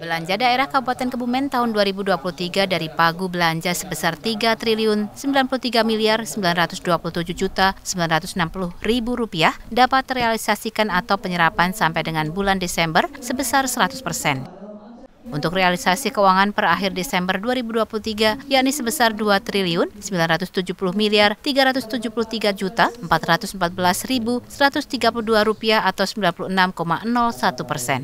Belanja daerah Kabupaten Kebumen tahun 2023 dari pagu belanja sebesar 3 triliun 93 miliar 927 juta 960 ribu rupiah dapat terrealisasikan atau penyerapan sampai dengan bulan Desember sebesar 100 persen. Untuk realisasi keuangan per akhir Desember 2023 yakni sebesar 2 triliun 970 miliar 373 juta 414 ribu 132 rupiah atau 96,01 persen.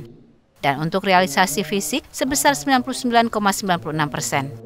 Dan untuk realisasi fisik sebesar 99,96 persen.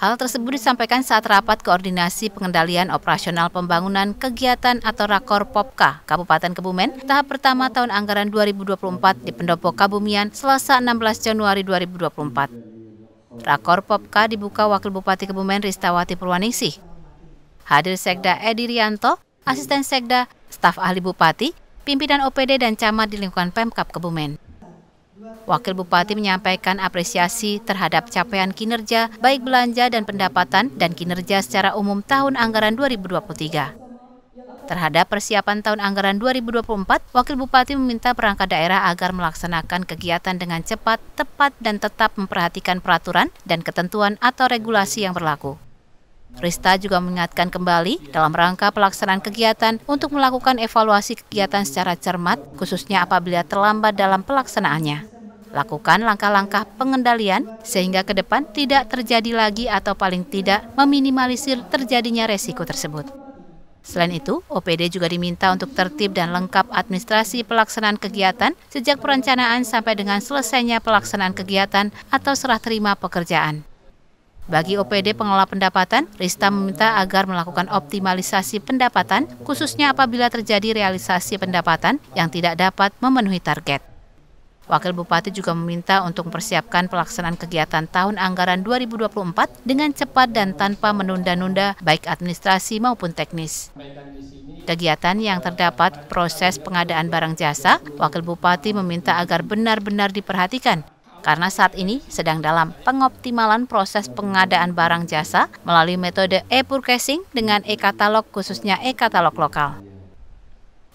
Hal tersebut disampaikan saat rapat koordinasi pengendalian operasional pembangunan kegiatan atau rakor POPKA Kabupaten Kebumen tahap pertama tahun anggaran 2024 di Pendopo Kabumian Selasa 16 Januari 2024. Rakor POPKA dibuka Wakil Bupati Kebumen Ristawati Purwaningsih. Hadir Sekda Edi Rianto, Asisten Sekda, Staf Ahli Bupati, Pimpinan OPD dan Camat di lingkungan Pemkap Kebumen. Wakil Bupati menyampaikan apresiasi terhadap capaian kinerja baik belanja dan pendapatan dan kinerja secara umum tahun anggaran 2023. Terhadap persiapan tahun anggaran 2024, Wakil Bupati meminta perangkat daerah agar melaksanakan kegiatan dengan cepat, tepat, dan tetap memperhatikan peraturan dan ketentuan atau regulasi yang berlaku. Rista juga mengingatkan kembali dalam rangka pelaksanaan kegiatan untuk melakukan evaluasi kegiatan secara cermat, khususnya apabila terlambat dalam pelaksanaannya. Lakukan langkah-langkah pengendalian sehingga ke depan tidak terjadi lagi atau paling tidak meminimalisir terjadinya resiko tersebut. Selain itu, OPD juga diminta untuk tertib dan lengkap administrasi pelaksanaan kegiatan sejak perencanaan sampai dengan selesainya pelaksanaan kegiatan atau serah terima pekerjaan. Bagi OPD pengelola pendapatan, Rista meminta agar melakukan optimalisasi pendapatan, khususnya apabila terjadi realisasi pendapatan yang tidak dapat memenuhi target. Wakil Bupati juga meminta untuk mempersiapkan pelaksanaan kegiatan tahun anggaran 2024 dengan cepat dan tanpa menunda-nunda baik administrasi maupun teknis. Kegiatan yang terdapat proses pengadaan barang jasa, Wakil Bupati meminta agar benar-benar diperhatikan karena saat ini sedang dalam pengoptimalan proses pengadaan barang jasa melalui metode e-purchasing dengan e-katalog khususnya e-katalog lokal.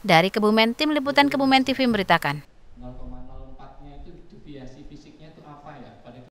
Dari Kebumen, Tim Liputan Kebumen TV memberitakan.